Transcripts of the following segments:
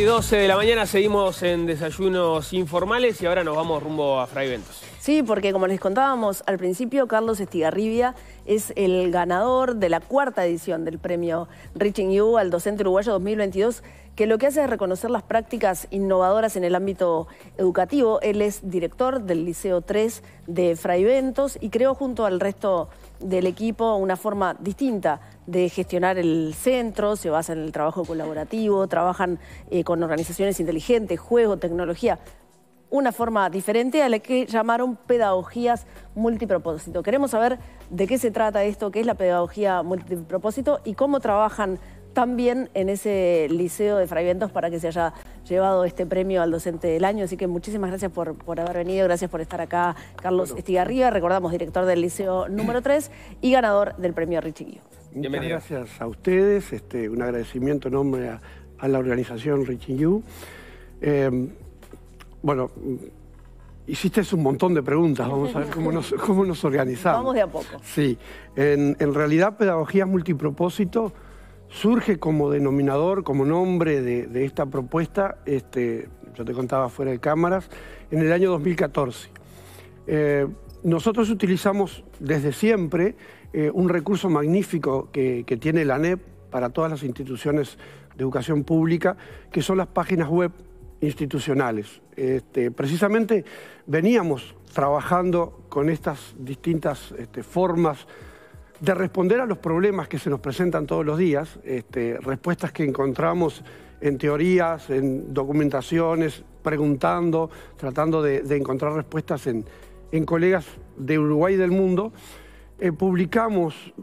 12 de la mañana seguimos en desayunos informales y ahora nos vamos rumbo a Fray Ventos. Sí, porque como les contábamos al principio, Carlos Estigarribia es el ganador de la cuarta edición del premio Reaching You al docente uruguayo 2022 que lo que hace es reconocer las prácticas innovadoras en el ámbito educativo. Él es director del Liceo 3 de Fraiventos y creó junto al resto del equipo una forma distinta de gestionar el centro, se basa en el trabajo colaborativo, trabajan eh, con organizaciones inteligentes, juego, tecnología, una forma diferente a la que llamaron pedagogías multipropósito. Queremos saber de qué se trata esto, qué es la pedagogía multipropósito y cómo trabajan ...también en ese liceo de Fraiventos para que se haya llevado este premio al docente del año. Así que muchísimas gracias por, haber venido, gracias por estar acá, Carlos Estigarriba, recordamos, director del liceo número 3 y ganador del premio Richie Muchas gracias a ustedes, este, un agradecimiento en nombre a, la organización Richie eh, bueno, Hiciste un montón de preguntas, vamos a ver cómo nos, cómo nos organizamos. Vamos de a poco. Sí, en, en realidad pedagogía multipropósito surge como denominador, como nombre de, esta propuesta, este, yo te contaba fuera de cámaras, en el año 2014. Eh, nosotros utilizamos desde siempre eh, un recurso magnífico que, tiene la ANEP para todas las instituciones de educación pública, que son las páginas web institucionales. Este, precisamente veníamos trabajando con estas distintas este, formas de responder a los problemas que se nos presentan todos los días, este, respuestas que encontramos en teorías, en documentaciones, preguntando, tratando de, encontrar respuestas en, colegas de Uruguay y del mundo. Eh, publicamos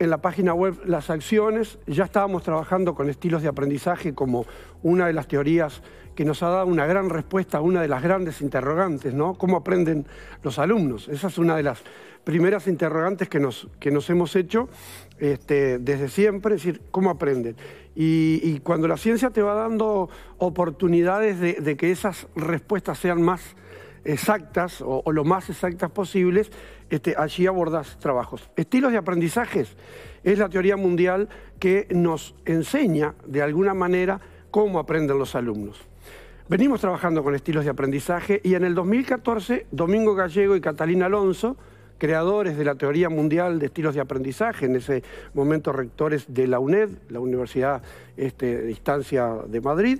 en la página web las acciones, ya estábamos trabajando con estilos de aprendizaje como una de las teorías que nos ha dado una gran respuesta a una de las grandes interrogantes, ¿no? ¿Cómo aprenden los alumnos? Esa es una de las primeras interrogantes que nos, que nos hemos hecho este, desde siempre, es decir, ¿cómo aprenden? Y, cuando la ciencia te va dando oportunidades de, que esas respuestas sean más exactas o, lo más exactas posibles, este, allí abordas trabajos. Estilos de aprendizajes es la teoría mundial que nos enseña de alguna manera cómo aprenden los alumnos. Venimos trabajando con estilos de aprendizaje y en el 2014 Domingo Gallego y Catalina Alonso creadores de la teoría mundial de estilos de aprendizaje, en ese momento rectores de la UNED, la Universidad este, de Distancia de Madrid,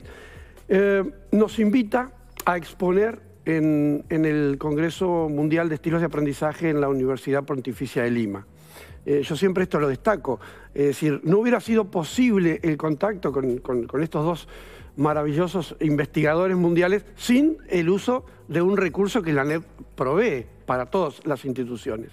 eh, nos invita a exponer en, el Congreso Mundial de Estilos de Aprendizaje en la Universidad Pontificia de Lima. Eh, yo siempre esto lo destaco, es decir, no hubiera sido posible el contacto con, estos dos maravillosos investigadores mundiales sin el uso de un recurso que la UNED provee, para todas las instituciones.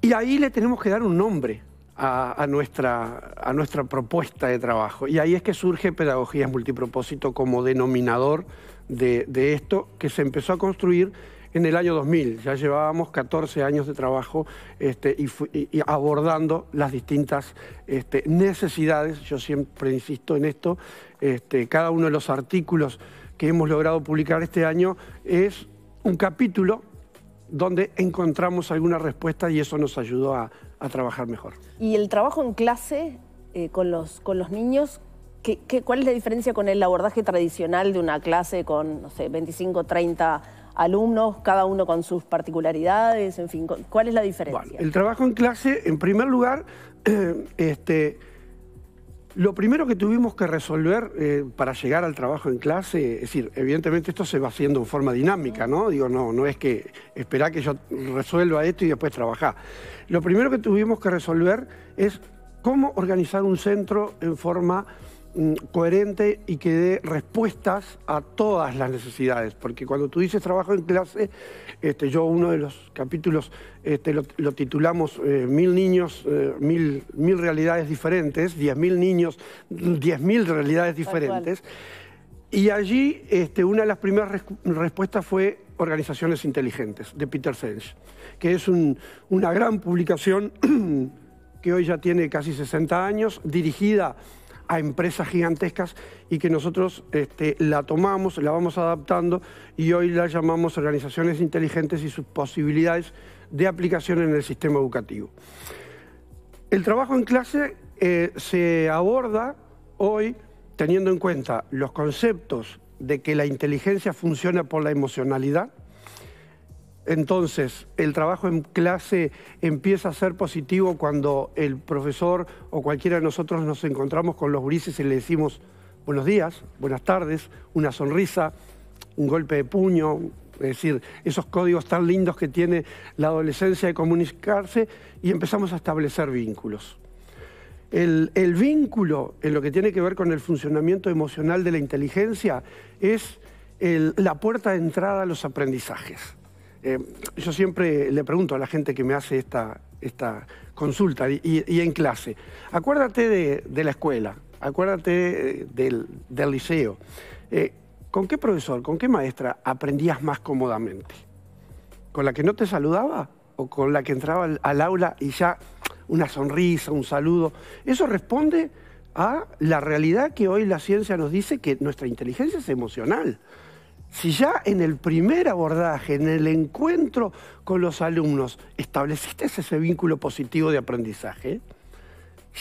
Y ahí le tenemos que dar un nombre a, nuestra, a nuestra propuesta de trabajo. Y ahí es que surge Pedagogías Multipropósito como denominador de, esto que se empezó a construir en el año 2000. Ya llevábamos 14 años de trabajo este, y, abordando las distintas este, necesidades. Yo siempre insisto en esto. Este, cada uno de los artículos que hemos logrado publicar este año es un capítulo donde encontramos alguna respuesta y eso nos ayudó a, trabajar mejor. ¿Y el trabajo en clase eh, con, los, con los niños? ¿qué, cuál es la diferencia con el abordaje tradicional de una clase con, no sé, 25, 30 alumnos, cada uno con sus particularidades? En fin, ¿cuál es la diferencia? el trabajo en clase, en primer lugar, este lo primero que tuvimos que resolver eh, para llegar al trabajo en clase, es decir, evidentemente esto se va haciendo en forma dinámica, ¿no? Digo, no, no es que esperá que yo resuelva esto y después trabajá. Lo primero que tuvimos que resolver es cómo organizar un centro en forma Mm, coherente y que dé respuestas a todas las necesidades. Porque cuando tú dices trabajo en clase, este, yo uno de los capítulos este, lo, titulamos eh, Mil niños, eh, mil, realidades diferentes, diez mil niños, diez mil realidades diferentes. Y allí este, una de las primeras respuestas fue Organizaciones Inteligentes, de Peter Senge, que es una gran publicación que hoy ya tiene casi 60 años, dirigida a empresas gigantescas y que nosotros este, la tomamos, la vamos adaptando y hoy la llamamos organizaciones inteligentes y sus posibilidades de aplicación en el sistema educativo. El trabajo en clase eh, se aborda hoy teniendo en cuenta los conceptos de que la inteligencia funciona por la emocionalidad, entonces, el trabajo en clase empieza a ser positivo cuando el profesor o cualquiera de nosotros nos encontramos con los brises y le decimos buenos días, buenas tardes, una sonrisa, un golpe de puño, es decir, esos códigos tan lindos que tiene la adolescencia de comunicarse y empezamos a establecer vínculos. El, vínculo en lo que tiene que ver con el funcionamiento emocional de la inteligencia es la puerta de entrada a los aprendizajes. Eh, yo siempre le pregunto a la gente que me hace esta, consulta y, en clase, acuérdate de, la escuela, acuérdate del, liceo. Eh, ¿Con qué profesor, con qué maestra aprendías más cómodamente? ¿Con la que no te saludaba o con la que entraba al aula y ya una sonrisa, un saludo? Eso responde a la realidad que hoy la ciencia nos dice que nuestra inteligencia es emocional si ya en el primer abordaje, en el encuentro con los alumnos, estableciste ese vínculo positivo de aprendizaje,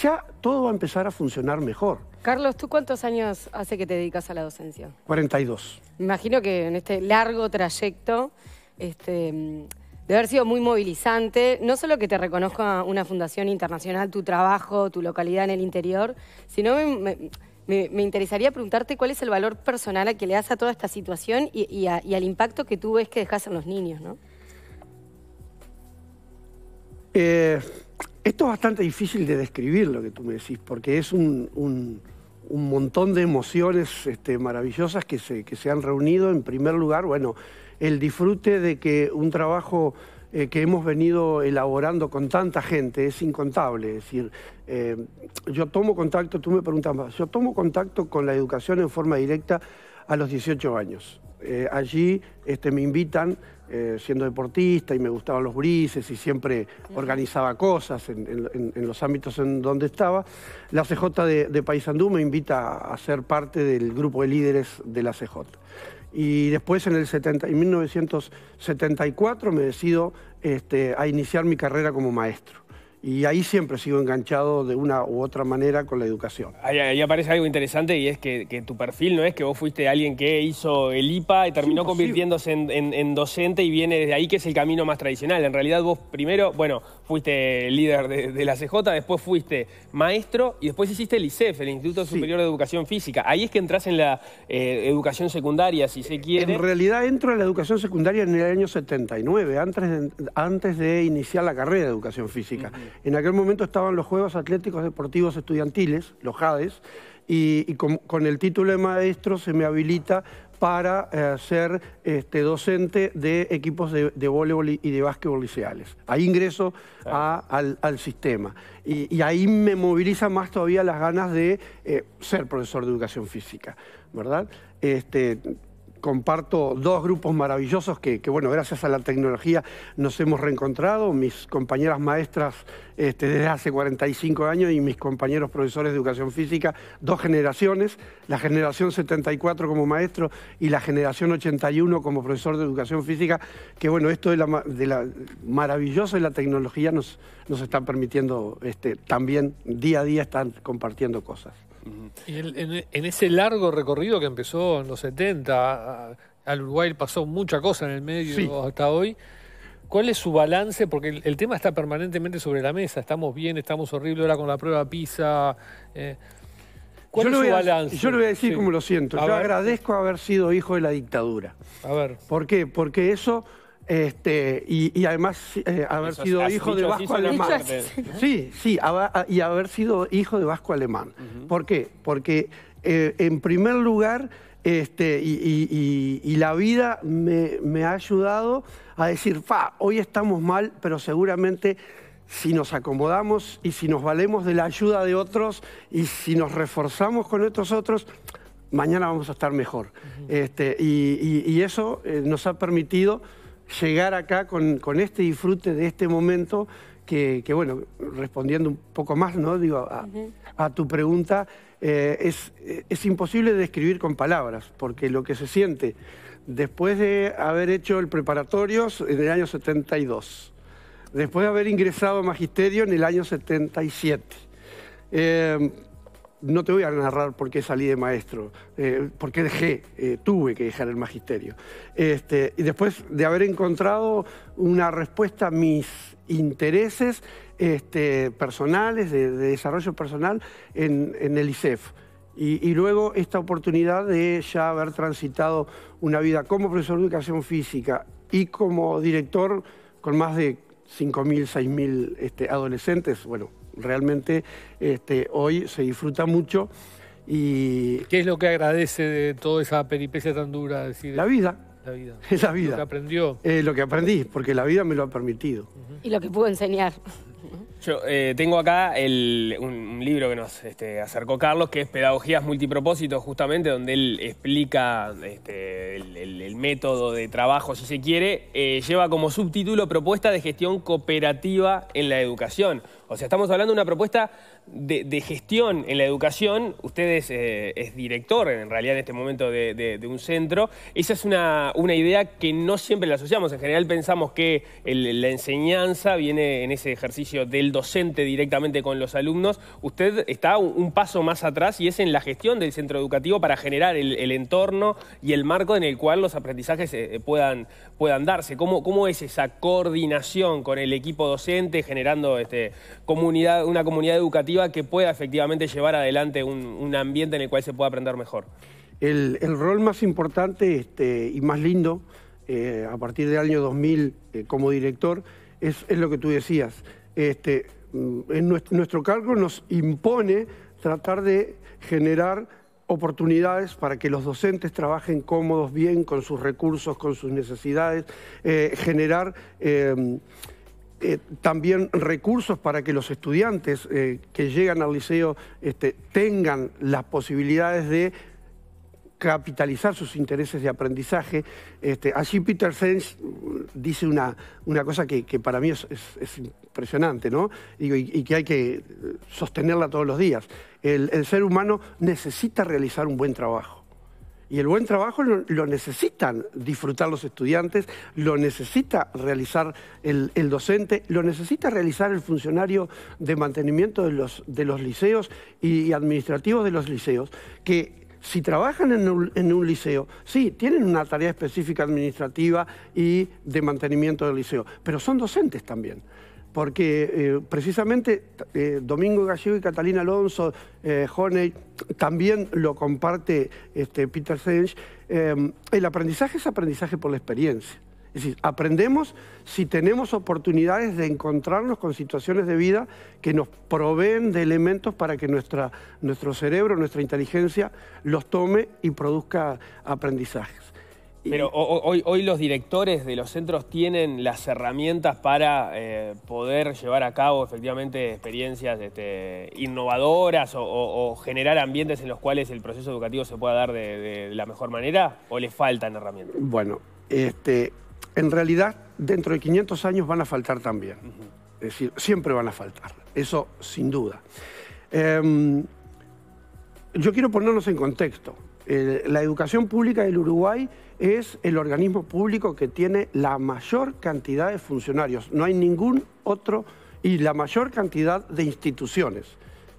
ya todo va a empezar a funcionar mejor. Carlos, ¿tú cuántos años hace que te dedicas a la docencia? 42. Imagino que en este largo trayecto este, haber sido muy movilizante, no solo que te reconozca una fundación internacional, tu trabajo, tu localidad en el interior, sino... Me, interesaría preguntarte cuál es el valor personal que le das a toda esta situación y, al impacto que tú ves que dejas en los niños, ¿no? Eh, esto es bastante difícil de describir lo que tú me decís, porque es un, un, montón de emociones este, maravillosas que se, que se han reunido. En primer lugar, bueno, el disfrute de que un trabajo eh, que hemos venido elaborando con tanta gente es incontable. Es decir, eh, yo tomo contacto, tú me preguntas más, yo tomo contacto con la educación en forma directa a los 18 años. Eh, allí este, me invitan, siendo deportista y me gustaban los brises y siempre organizaba cosas en, los ámbitos en donde estaba, la CJ de, de Paysandú me invita a ser parte del grupo de líderes de la CJ. Y después en el 70, y 1974 me decido este, a iniciar mi carrera como maestro. Y ahí siempre sigo enganchado de una u otra manera con la educación. Ahí, aparece algo interesante y es que, tu perfil no es que vos fuiste alguien que hizo el IPA y terminó convirtiéndose en, docente y viene desde ahí que es el camino más tradicional. En realidad vos primero, bueno, fuiste líder de, la CJ, después fuiste maestro y después hiciste el ICEF, el Instituto Superior de Educación Física. Ahí es que entras en la eh, educación secundaria, si se quiere. En realidad entro en la educación secundaria en el año 79, antes de, antes de iniciar la carrera de educación física. En aquel momento estaban los Juegos Atléticos Deportivos Estudiantiles, los JADES, y, con, el título de maestro se me habilita para eh, ser este, docente de equipos de, voleibol y de básquetbol liceales. Ahí ingreso al, sistema. Y, ahí me moviliza más todavía las ganas de eh, ser profesor de educación física, ¿verdad? Este, comparto dos grupos maravillosos que, bueno, gracias a la tecnología nos hemos reencontrado, mis compañeras maestras este, desde hace 45 años y mis compañeros profesores de educación física, dos generaciones, la generación 74 como maestro y la generación 81 como profesor de educación física, que bueno, esto de la, maravillosa de la tecnología nos, nos está permitiendo este, también día a día estar compartiendo cosas. Y en, ese largo recorrido que empezó en los 70, al Uruguay pasó mucha cosa en el medio hasta hoy. ¿Cuál es su balance? Porque el, tema está permanentemente sobre la mesa. Estamos bien, estamos horribles, ahora con la prueba PISA. Eh, ¿Cuál es su balance? yo le voy a decir cómo lo siento. yo agradezco haber sido hijo de la dictadura. A ver. ¿Por qué? Porque eso este, y, además eh, haber sido hijo de Vasco Alemán. Sí, sí, y haber sido hijo de Vasco Alemán. ¿Por qué? Porque eh, en primer lugar, este, y, la vida me, ha ayudado a decir, hoy estamos mal, pero seguramente si nos acomodamos y si nos valemos de la ayuda de otros y si nos reforzamos con estos otros, mañana vamos a estar mejor. Este, y, eso eh, nos ha permitido llegar acá con, este disfrute de este momento que, bueno, respondiendo un poco más, ¿no? Digo, a, tu pregunta, eh, es, es, imposible describir con palabras, porque lo que se siente después de haber hecho el preparatorio en el año 72, después de haber ingresado a magisterio en el año 77, no te voy a narrar por qué salí de maestro, eh, por qué dejé, eh, tuve que dejar el magisterio. Este, y después de haber encontrado una respuesta a mis intereses este, personales, de, desarrollo personal, en, el ICEF. Y, luego esta oportunidad de ya haber transitado una vida como profesor de educación física y como director con más de 5.000, 6.000 este, adolescentes, bueno, Realmente este, hoy se disfruta mucho. Y... ¿Qué es lo que agradece de toda esa peripecia tan dura? decir, la vida. La vida. la vida. Lo que aprendió. lo que aprendí, porque la vida me lo ha permitido. Y lo que pudo enseñar. Yo eh, tengo acá un, libro que nos este, acercó Carlos, que es Pedagogías Multipropósitos, justamente, donde él explica este, el, método de trabajo, si se quiere. Eh, lleva como subtítulo Propuesta de Gestión Cooperativa en la Educación. O sea, estamos hablando de una propuesta de, gestión en la educación. Usted eh, es, director, en realidad, en este momento de, de un centro. Esa es una, una, idea que no siempre la asociamos. En general pensamos que la enseñanza viene en ese ejercicio del docente directamente con los alumnos, usted está un paso más atrás y es en la gestión del centro educativo para generar el, entorno y el marco en el cual los aprendizajes eh, eh, puedan, puedan darse. ¿Cómo, ¿Cómo es esa coordinación con el equipo docente generando este, comunidad, una comunidad educativa que pueda efectivamente llevar adelante un, ambiente en el cual se pueda aprender mejor? El, rol más importante este, y más lindo eh, a partir del año 2000 como director es, es lo que tú decías, este, mm, en nuestro, cargo nos impone tratar de generar oportunidades para que los docentes trabajen cómodos, bien, con sus recursos, con sus necesidades, eh, generar em, eh, también recursos para que los estudiantes eh, que llegan al liceo este, tengan las posibilidades de capitalizar sus intereses de aprendizaje. Este, allí Peter Senge dice una, una cosa que, para mí es, impresionante, ¿no? Y, que hay que eh, sostenerla todos los días. El, ser humano necesita realizar un buen trabajo. Y el buen trabajo lo, necesitan disfrutar los estudiantes, lo necesita realizar el, docente, lo necesita realizar el funcionario de mantenimiento de los, de los liceos y administrativos de los liceos, que si trabajan en un, liceo, sí, tienen una tarea específica administrativa y de mantenimiento del liceo, pero son docentes también. Porque eh, precisamente eh, Domingo Gallego y Catalina Alonso, Joney, eh, también lo comparte este, Peter Senge, el aprendizaje es aprendizaje por la experiencia. Es decir, aprendemos si tenemos oportunidades de encontrarnos con situaciones de vida que nos proveen de elementos para que nuestra, nuestro cerebro, nuestra inteligencia los tome y produzca aprendizajes. Pero hoy, hoy los directores de los centros tienen las herramientas para eh, poder llevar a cabo efectivamente experiencias este, innovadoras o, generar ambientes en los cuales el proceso educativo se pueda dar de, la mejor manera o le faltan herramientas. Bueno, este, en realidad dentro de 500 años van a faltar también. Es decir, siempre van a faltar, eso sin duda. Em, yo quiero ponernos en contexto. la educación pública del Uruguay es el organismo público que tiene la mayor cantidad de funcionarios. No hay ningún otro y la mayor cantidad de instituciones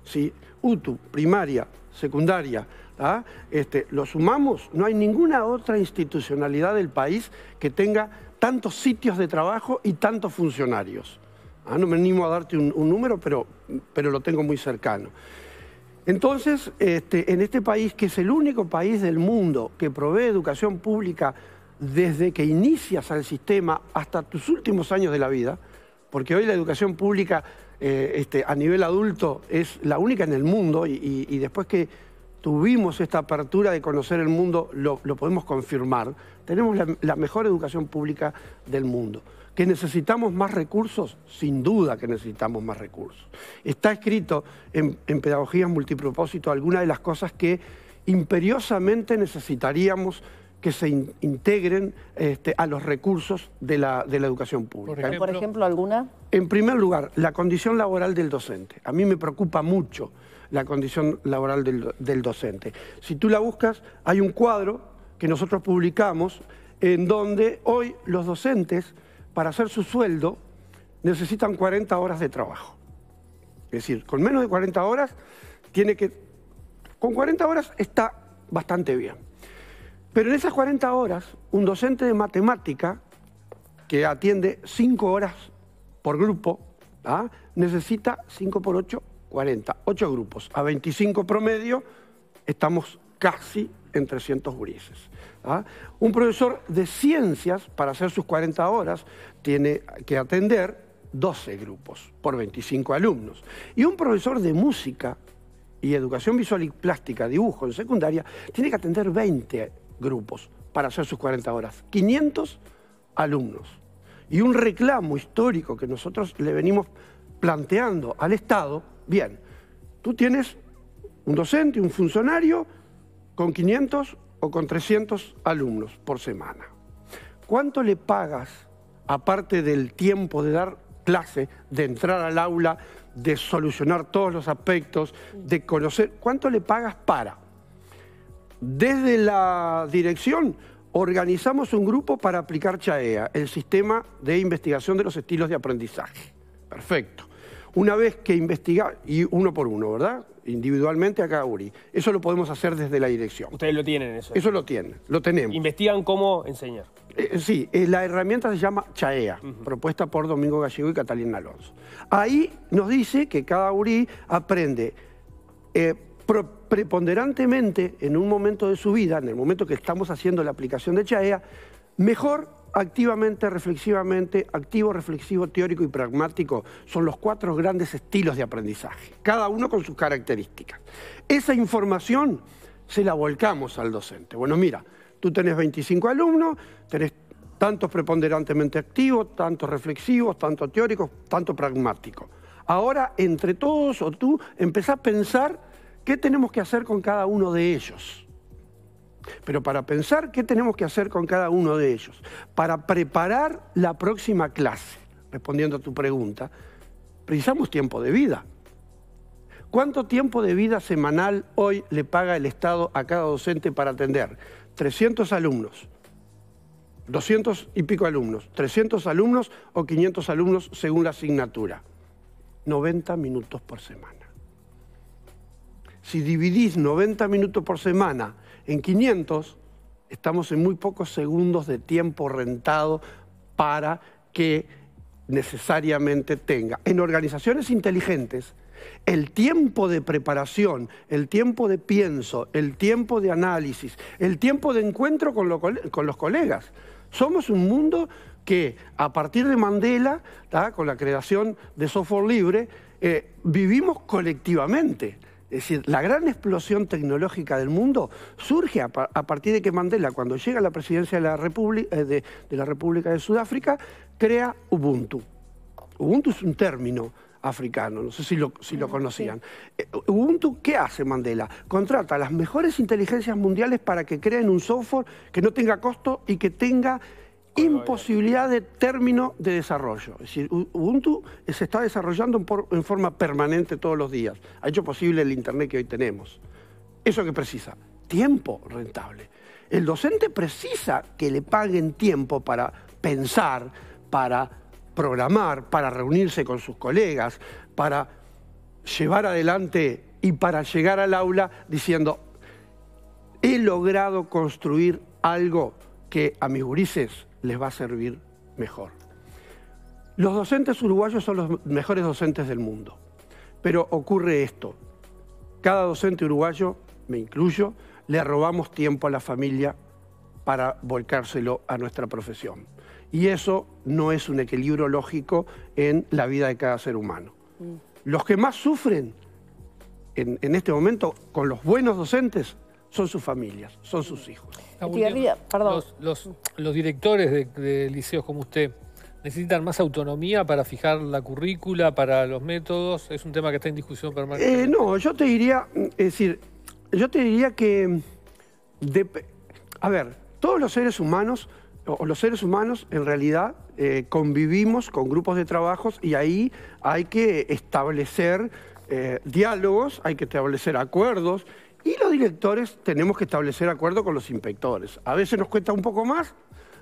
si UTU, primaria, secundaria, ¿ah? este, lo sumamos, no hay ninguna otra institucionalidad del país que tenga tantos sitios de trabajo y tantos funcionarios. Ah, no me animo a darte un, número, pero, pero lo tengo muy cercano. Entonces, este, en este país, que es el único país del mundo que provee educación pública desde que inicias al sistema hasta tus últimos años de la vida, porque hoy la educación pública eh, este, a nivel adulto es la única en el mundo y, después que tuvimos esta apertura de conocer el mundo, lo, podemos confirmar. Tenemos la, mejor educación pública del mundo. ¿Que necesitamos más recursos? Sin duda que necesitamos más recursos. Está escrito en, Pedagogías Multipropósito algunas de las cosas que imperiosamente necesitaríamos que se integren este, a los recursos de la, de la educación pública. Por ejemplo, ¿Por ejemplo alguna? En primer lugar, la condición laboral del docente. A mí me preocupa mucho la condición laboral del, del docente. Si tú la buscas, hay un cuadro que nosotros publicamos en donde hoy los docentes, para hacer su sueldo, necesitan 40 horas de trabajo. Es decir, con menos de 40 horas, tiene que... Con 40 horas está bastante bien. Pero en esas 40 horas, un docente de matemática que atiende 5 horas por grupo, ¿ah? necesita 5 por 8, 40, 8 grupos. A 25 promedio estamos casi en 300 grises. ¿ah? Un profesor de ciencias, para hacer sus 40 horas, tiene que atender 12 grupos por 25 alumnos. Y un profesor de música y educación visual y plástica, dibujo en secundaria, tiene que atender 20 grupos para hacer sus 40 horas. 500 alumnos. Y un reclamo histórico que nosotros le venimos planteando al Estado, bien, tú tienes un docente, un funcionario con 500 o con 300 alumnos por semana. ¿Cuánto le pagas, aparte del tiempo de dar clase, de entrar al aula, de solucionar todos los aspectos, de conocer, cuánto le pagas para desde la dirección organizamos un grupo para aplicar CHAEA, el sistema de investigación de los estilos de aprendizaje. Perfecto. Una vez que investiga, y uno por uno, ¿verdad? Individualmente a cada URI. Eso lo podemos hacer desde la dirección. Ustedes lo tienen eso. Eso lo tienen, lo tenemos. Investigan cómo enseñar. Eh, eh, sí, eh, la herramienta se llama CHAEA, propuesta por Domingo Gallego y Catalina Alonso. Ahí nos dice que cada URI aprende preponderantemente en un momento de su vida, en el momento que estamos haciendo la aplicación de CHAEA, mejor activamente, reflexivamente, activo, reflexivo, teórico y pragmático son los cuatro grandes estilos de aprendizaje, cada uno con sus características. Esa información se la volcamos al docente. Bueno, mira, tú tenés 25 alumnos, tenés tantos preponderantemente activos, tantos reflexivos, tanto teóricos, tanto pragmáticos. Ahora, entre todos o tú, empezás a pensar qué tenemos que hacer con cada uno de ellos. Pero para pensar qué tenemos que hacer con cada uno de ellos, para preparar la próxima clase, respondiendo a tu pregunta, precisamos tiempo de vida. ¿Cuánto tiempo de vida semanal hoy le paga el Estado a cada docente para atender? 300 alumnos, 200 y pico alumnos, 300 alumnos o 500 alumnos según la asignatura. 90 minutos por semana. Si dividís 90 minutos por semana en 500, estamos en muy pocos segundos de tiempo rentado para que necesariamente tenga. En organizaciones inteligentes, el tiempo de preparación, el tiempo de pienso, el tiempo de análisis, el tiempo de encuentro con, los colegas. Somos un mundo que a partir de Mandela, con la creación de software libre, eh, vivimos colectivamente. Es decir, la gran explosión tecnológica del mundo surge a, partir de que Mandela, cuando llega a la presidencia de la, República, eh, de, la República de Sudáfrica, crea Ubuntu. Ubuntu es un término africano, no sé si lo, ah, conocían. Eh, Ubuntu, ¿qué hace Mandela? Contrata a las mejores inteligencias mundiales para que creen un software que no tenga costo y que tenga imposibilidad de término de desarrollo. Es decir, Ubuntu se está desarrollando en forma permanente todos los días. Ha hecho posible el Internet que hoy tenemos. Eso que precisa, tiempo rentable. El docente precisa que le paguen tiempo para pensar, para programar, para reunirse con sus colegas, para llevar adelante y para llegar al aula diciendo, he logrado construir algo que a mis gurises les va a servir mejor. Los docentes uruguayos son los mejores docentes del mundo, pero ocurre esto. Cada docente uruguayo, me incluyo, le robamos tiempo a la familia para volcárselo a nuestra profesión. Y eso no es un equilibrio lógico en la vida de cada ser humano. Mm. Los que más sufren en, este momento con los buenos docentes son sus familias, son sus hijos. perdón. Los, los, directores de, liceos como usted necesitan más autonomía para fijar la currícula, para los métodos. Es un tema que está en discusión permanente. Eh, no, yo te diría, es decir, yo te diría que, a ver, todos los seres humanos o los seres humanos en realidad eh, convivimos con grupos de trabajos y ahí hay que establecer eh, diálogos, hay que establecer acuerdos y los directores tenemos que establecer acuerdo con los inspectores. A veces nos cuesta un poco más,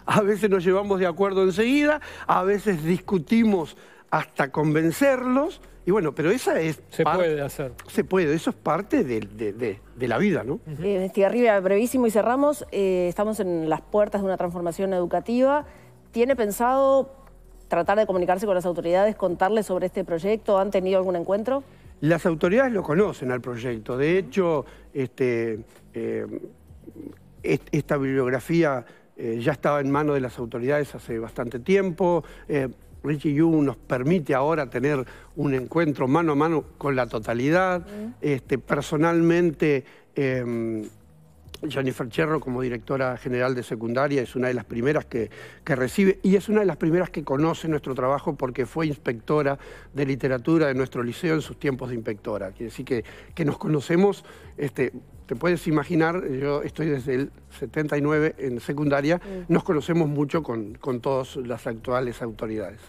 a veces nos llevamos de acuerdo enseguida, a veces discutimos hasta convencerlos. Y bueno, pero esa es... Se puede hacer. Se puede, eso es parte de, la vida, ¿no? Uh Arriba, brevísimo y cerramos. Eh, estamos en las puertas de una transformación educativa. ¿Tiene pensado tratar de comunicarse con las autoridades, contarles sobre este proyecto? ¿Han tenido algún encuentro? Las autoridades lo conocen al proyecto. De hecho, este, eh, esta bibliografía eh, ya estaba en manos de las autoridades hace bastante tiempo. Eh, Richie Yu nos permite ahora tener un encuentro mano a mano con la totalidad. Mm. Este, personalmente... Em, Jennifer Cherro como directora general de secundaria es una de las primeras que, recibe y es una de las primeras que conoce nuestro trabajo porque fue inspectora de literatura de nuestro liceo en sus tiempos de inspectora. Quiere decir que, que nos conocemos, este, te puedes imaginar, yo estoy desde el 79 en secundaria, mm. nos conocemos mucho con, todas las actuales autoridades.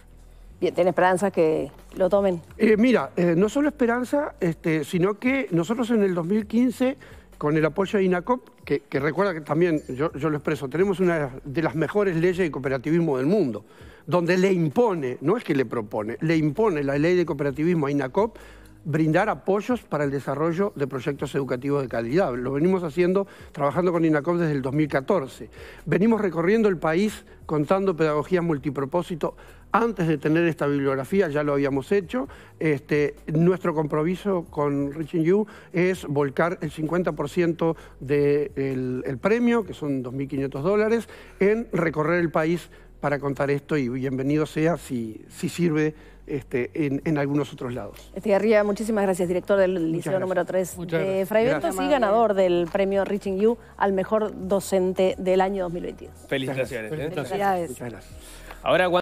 ¿Tiene esperanza que lo tomen? Eh, mira, eh, no solo esperanza, este, sino que nosotros en el 2015 con el apoyo de INACOP, que, recuerda que también, yo, yo, lo expreso, tenemos una de las mejores leyes de cooperativismo del mundo, donde le impone, no es que le propone, le impone la ley de cooperativismo a INACOP brindar apoyos para el desarrollo de proyectos educativos de calidad. Lo venimos haciendo, trabajando con INACOP desde el 2014. Venimos recorriendo el país contando pedagogías multipropósito antes de tener esta bibliografía ya lo habíamos hecho. Este, nuestro compromiso con Reaching You es volcar el 50% del premio, que son 2.500 dólares, en recorrer el país para contar esto y bienvenido sea si, sirve este, en, algunos otros lados. arriba muchísimas gracias, director del Liceo número 3 Muchas de Fray y ganador del premio Reaching You al mejor docente del año 2022. Felicitaciones. Muchas Muchas gracias.